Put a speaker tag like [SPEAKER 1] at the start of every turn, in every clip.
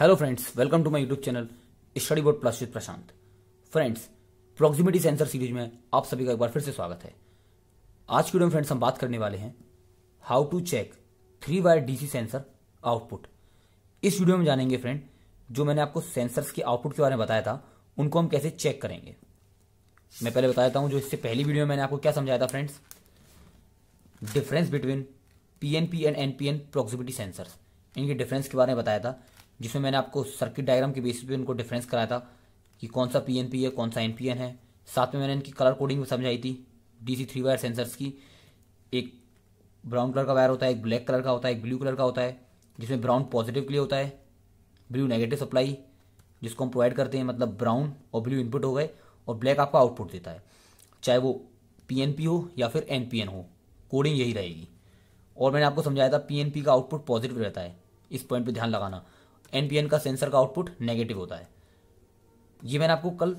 [SPEAKER 1] hello friends welcome to my YouTube channel study board plus with Prashant friends proximity sensor series में आप सभी का एक बार फिर से स्वागत है आज की वीडियो में फ्रेंड्स हम बात करने वाले हैं how to check three wire DC sensor output इस वीडियो में जानेंगे फ्रेंड जो मैंने आपको सेंसर्स के आउटपुट के बारे में बताया था उनको हम कैसे चेक करेंगे मैं पहले बताया हूं जो इससे पहली वीडियो में मैंने आपको क्या समझाया था friends difference between P N P and NPN proximity proximity sensors इनके डिफरेंस के बारे में बताया था जिसमें मैंने आपको सर्किट डायग्राम के बेसिस पे उनको डिफरेंस कराया था कि कौन सा पी है कौन सा एन है साथ में मैंने इनकी कलर कोडिंग भी समझाई थी D C three wire sensors की एक ब्राउन कलर का वायर होता है एक ब्लैक कलर का होता है एक ब्लू कलर का होता है जिसमें ब्राउन पॉजिटिव के लिए होता है ब्लू नेगेटिव सप्लाई जिसको हम प्रोवाइड करते हैं मतलब ब्राउन और ब्लू इनपुट हो गए और ब्लैक आपका आउटपुट देता है चाहे वो पी हो या फिर एन हो कोडिंग यही रहेगी और मैंने आपको समझाया था पी का आउटपुट पॉजिटिव रहता है इस पॉइंट पे ध्यान लगाना एनपीएन का सेंसर का आउटपुट नेगेटिव होता है ये मैंने आपको कल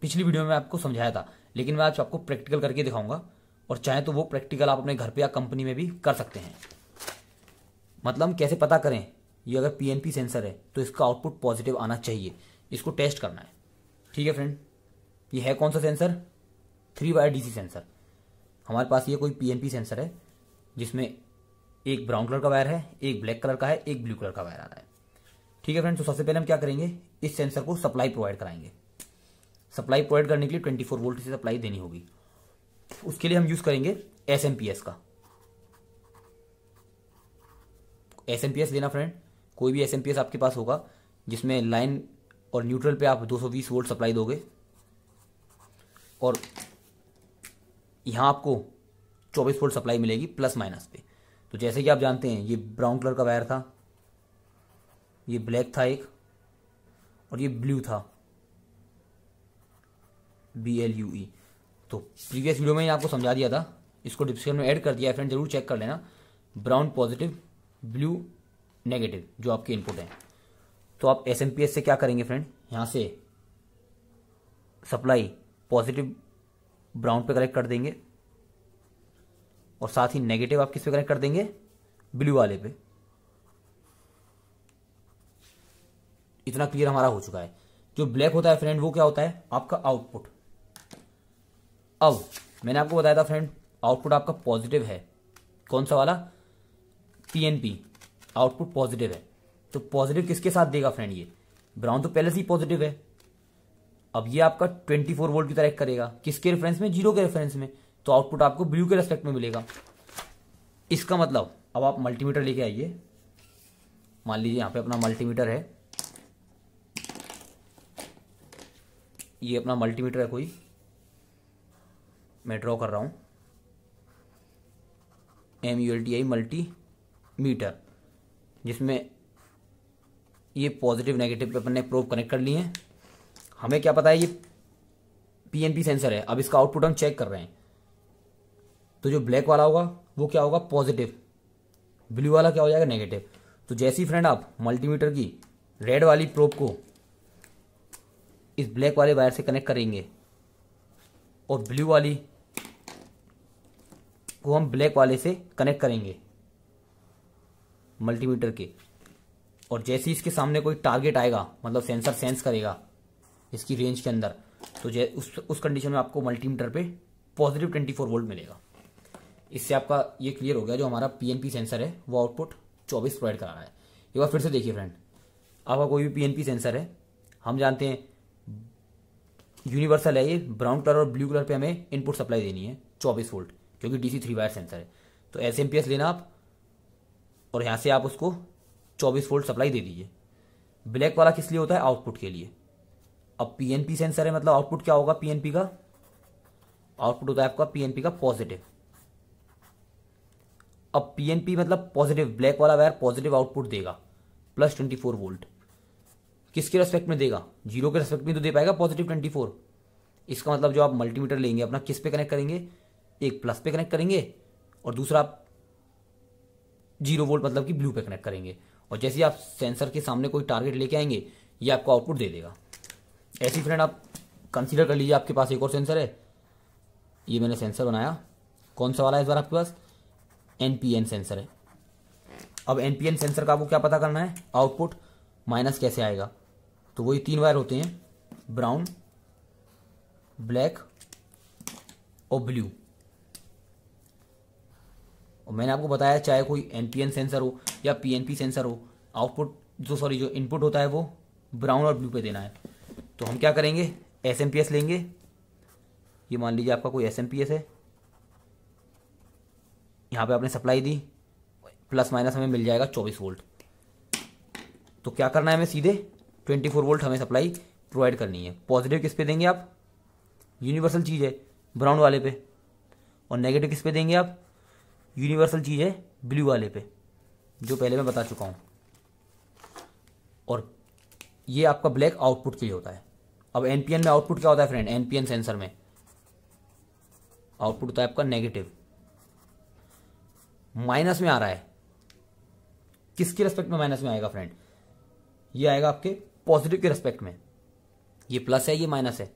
[SPEAKER 1] पिछली वीडियो में आपको समझाया था लेकिन मैं आज आपको प्रैक्टिकल करके दिखाऊंगा और चाहे तो वो प्रैक्टिकल आप अपने घर पे या कंपनी में भी कर सकते हैं मतलब कैसे पता करें ये अगर पीएनपी सेंसर है तो इसका आउटपुट पॉजिटिव आना चाहिए इसको टेस्ट करना है ठीक है फ्रेंड ये है कौन सा sensor three wire DC sensor हमारे पास ये कोई पीएनपी सेंसर है जिसमें एक ब्राउन कलर का वायर है एक ब्लैक कलर का है एक ब्लू कलर का वायर आ रहा है ठीक है फ्रेंड्स तो सबसे पहले हम क्या करेंगे इस सेंसर को सप्लाई प्रोवाइड कराएंगे सप्लाई प्रोवाइड करने के लिए ट्वेंटी फोर वोल्ट से सप्लाई देनी होगी उसके लिए हम यूज करेंगे एस एम पी एस का एस एम पी एस देना फ्रेंड कोई भी एस एम पी एस आपके पास होगा जिसमें लाइन और न्यूट्रल पे आप 220 वोल्ट सप्लाई दोगे और यहां आपको 24 वोल्ट सप्लाई मिलेगी प्लस माइनस पे तो जैसे कि आप जानते हैं ये ब्राउन कलर का वायर था ये ब्लैक था एक और ये ब्लू था बी एल यू ई तो प्रीवियस वीडियो में आपको समझा दिया था इसको डिस्क्रिप्शन में ऐड कर दिया फ्रेंड जरूर चेक कर लेना ब्राउन पॉजिटिव ब्लू नेगेटिव जो आपके इनपुट हैं तो आप एस एम पी एस से क्या करेंगे फ्रेंड यहाँ से सप्लाई पॉजिटिव ब्राउन पे कलेक्ट कर देंगे और साथ ही नेगेटिव आप किस पे कनेक्ट कर देंगे ब्लू वाले पे इतना क्लियर हमारा हो चुका है जो ब्लैक होता है फ्रेंड वो क्या होता है आपका आउटपुट अब मैंने आपको बताया था फ्रेंड आउटपुट आपका पॉजिटिव है कौन सा वाला पीएनपी आउटपुट पॉजिटिव है तो पॉजिटिव किसके साथ देगा फ्रेंड ये ब्राउन तो पहले से ही पॉजिटिव है अब ये आपका 24 वोल्ट की तरह करेगा किसके रेफरेंस में जीरो के रेफरेंस में तो आउटपुट आपको ब्लू के रेस्पेक्ट में मिलेगा इसका मतलब अब आप मल्टीमीटर लेके आइए मान लीजिए यहां पे अपना मल्टीमीटर है ये अपना मल्टीमीटर है कोई मैं ड्रॉ कर रहा हूँ M U L T I multimeter जिसमें ये पॉजिटिव नेगेटिव पे अपन ने प्रोब कनेक्ट कर लिए हैं हमें क्या पता है ये पीएनपी सेंसर है अब इसका आउटपुट हम चेक कर रहे हैं तो जो ब्लैक वाला होगा वो क्या होगा पॉजिटिव ब्लू वाला क्या हो जाएगा नेगेटिव तो जैसी फ्रेंड आप मल्टीमीटर की रेड वाली प्रोब को इस ब्लैक वाले वायर से कनेक्ट करेंगे और ब्लू वाली को हम ब्लैक वाले से कनेक्ट करेंगे मल्टीमीटर के और जैसे ही इसके सामने कोई टारगेट आएगा मतलब सेंसर सेंस करेगा इसकी रेंज के अंदर तो उस उस कंडीशन में आपको मल्टीमीटर पे पॉजिटिव 24 वोल्ट मिलेगा इससे आपका ये क्लियर हो गया जो हमारा पीएनपी सेंसर है वो आउटपुट 24 प्रोवाइड करा रहा है एक बार फिर से देखिए फ्रेंड आपका कोई भी पीएनपी सेंसर है हम जानते हैं यूनिवर्सल है ये ब्राउन कलर और ब्लू कलर पे हमें इनपुट सप्लाई देनी है चौबीस वोल्ट क्योंकि डीसी थ्री वायर सेंसर है तो एस एम पी एस लेना आप और यहाँ से आप उसको चौबीस वोल्ट सप्लाई दे दीजिए ब्लैक वाला किस लिए होता है आउटपुट के लिए अब पीएनपी सेंसर है मतलब आउटपुट क्या होगा पीएनपी का आउटपुट होता है आपका पीएनपी का पॉजिटिव अब पी एन पी मतलब पॉजिटिव ब्लैक वाला वायर पॉजिटिव आउटपुट देगा प्लस ट्वेंटी फोर वोल्ट किसके रेस्पेक्ट में देगा जीरो के रेस्पेक्ट में तो दे पाएगा पॉजिटिव ट्वेंटी फोर इसका मतलब जो आप मल्टीमीटर लेंगे अपना किस पे कनेक्ट करेंगे एक प्लस पे कनेक्ट करेंगे और दूसरा आप जीरो वोल्ट मतलब कि ब्लू पे कनेक्ट करेंगे और जैसे आप सेंसर के सामने कोई टारगेट लेके आएंगे ये आपको आउटपुट दे देगा ऐसी फ्रेंड आप कंसीडर कर लीजिए आपके पास एक और सेंसर है ये मैंने सेंसर बनाया कौन सा वाला है इस बार आपके पास एन सेंसर है अब एन सेंसर का आपको क्या पता करना है आउटपुट माइनस कैसे आएगा तो वही तीन वायर होते हैं ब्राउन ब्लैक और ब्लू और मैंने आपको बताया चाहे कोई एनपीएन सेंसर हो या पीएनपी सेंसर हो आउटपुट जो सॉरी जो इनपुट होता है वो ब्राउन और ब्लू पे देना है तो हम क्या करेंगे एस लेंगे ये मान लीजिए आपका कोई एस है यहां पे आपने सप्लाई दी प्लस माइनस हमें मिल जाएगा 24 वोल्ट तो क्या करना है हमें सीधे ट्वेंटी फोर वोल्ट हमें सप्लाई प्रोवाइड करनी है पॉजिटिव किस पे देंगे आप यूनिवर्सल चीज़ है ब्राउन वाले पे और नेगेटिव किस पे देंगे आप यूनिवर्सल चीज़ है ब्लू वाले पे जो पहले मैं बता चुका हूँ और ये आपका ब्लैक आउटपुट के लिए होता है अब एनपीएन में आउटपुट क्या होता है फ्रेंड एनपीएन सेंसर में आउटपुट होता है आपका नेगेटिव माइनस में आ रहा है किसके रेस्पेक्ट में माइनस में आएगा फ्रेंड ये आएगा आपके पॉजिटिव के रेस्पेक्ट में ये प्लस है ये माइनस है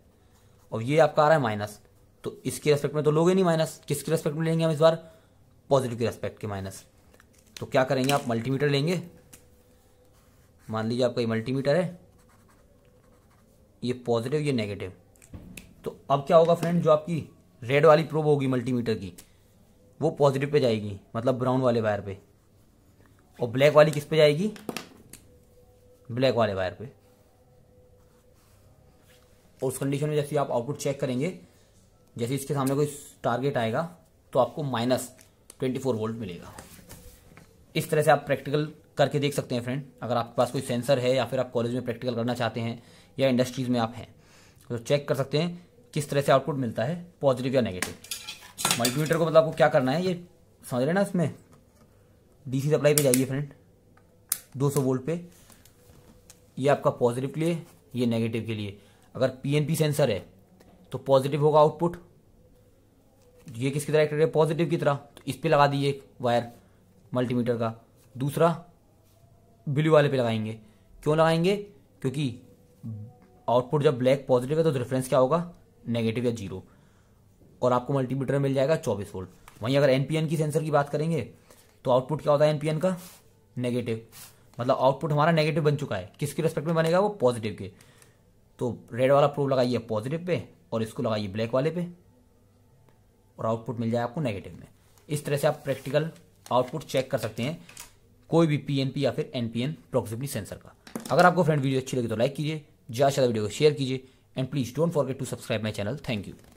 [SPEAKER 1] और ये आपका आ रहा है माइनस तो इसके रेस्पेक्ट में तो लोगे नहीं माइनस किसके रेस्पेक्ट में लेंगे हम इस बार पॉजिटिव के रेस्पेक्ट के माइनस तो क्या करेंगे आप मल्टीमीटर लेंगे मान लीजिए आपका ये मल्टीमीटर है ये पॉजिटिव ये नेगेटिव तो अब क्या होगा फ्रेंड जो आपकी रेड वाली प्रोब होगी मल्टीमीटर की वो पॉजिटिव पे जाएगी मतलब ब्राउन वाले वायर पे और ब्लैक वाली किस पे जाएगी ब्लैक वाले वायर पे और उस कंडीशन में जैसे आप आउटपुट चेक करेंगे जैसे इसके सामने कोई टारगेट आएगा तो आपको माइनस ट्वेंटी फोर वोल्ट मिलेगा इस तरह से आप प्रैक्टिकल करके देख सकते हैं फ्रेंड अगर आपके पास कोई सेंसर है या फिर आप कॉलेज में प्रैक्टिकल करना चाहते हैं या इंडस्ट्रीज में आप हैं तो चेक कर सकते हैं किस तरह से आउटपुट मिलता है पॉजिटिव या नेगेटिव मल्टीमीटर को मतलब आपको क्या करना है ये समझ रहे ना इसमें डीसी सप्लाई पे जाइए फ्रेंड 200 वोल्ट पे ये आपका पॉजिटिव के लिए ये नेगेटिव के लिए अगर पीएनपी सेंसर है तो पॉजिटिव होगा आउटपुट ये किसकी तरह है पॉजिटिव की तरह तो इस पर लगा दीजिए एक वायर मल्टीमीटर का दूसरा ब्लू वाले पे लगाएंगे क्यों लगाएंगे क्योंकि आउटपुट जब ब्लैक पॉजिटिव है तो रेफरेंस क्या होगा नेगेटिव या जीरो और आपको मल्टीमीटर मिल जाएगा चौबीस वोल्ट वहीं अगर एनपीएन की सेंसर की बात करेंगे तो आउटपुट क्या होता है एनपीएन का नेगेटिव मतलब आउटपुट हमारा नेगेटिव बन चुका है किसके रेस्पेक्ट में बनेगा वो पॉजिटिव के तो रेड वाला प्रूफ लगाइए पॉजिटिव पे और इसको लगाइए ब्लैक वाले पे और आउटपुट मिल जाए आपको नेगेटिव में इस तरह से आप प्रैक्टिकल आउटपुट चेक कर सकते हैं कोई भी पीएनपी या फिर एनपीएन प्रोक्सिमली सेंसर का अगर आपको फ्रेंड वीडियो अच्छी लगी तो लाइक कीजिए ज़्यादा से ज़्यादा वीडियो को शेयर कीजिए and please don't forget to subscribe my channel thank you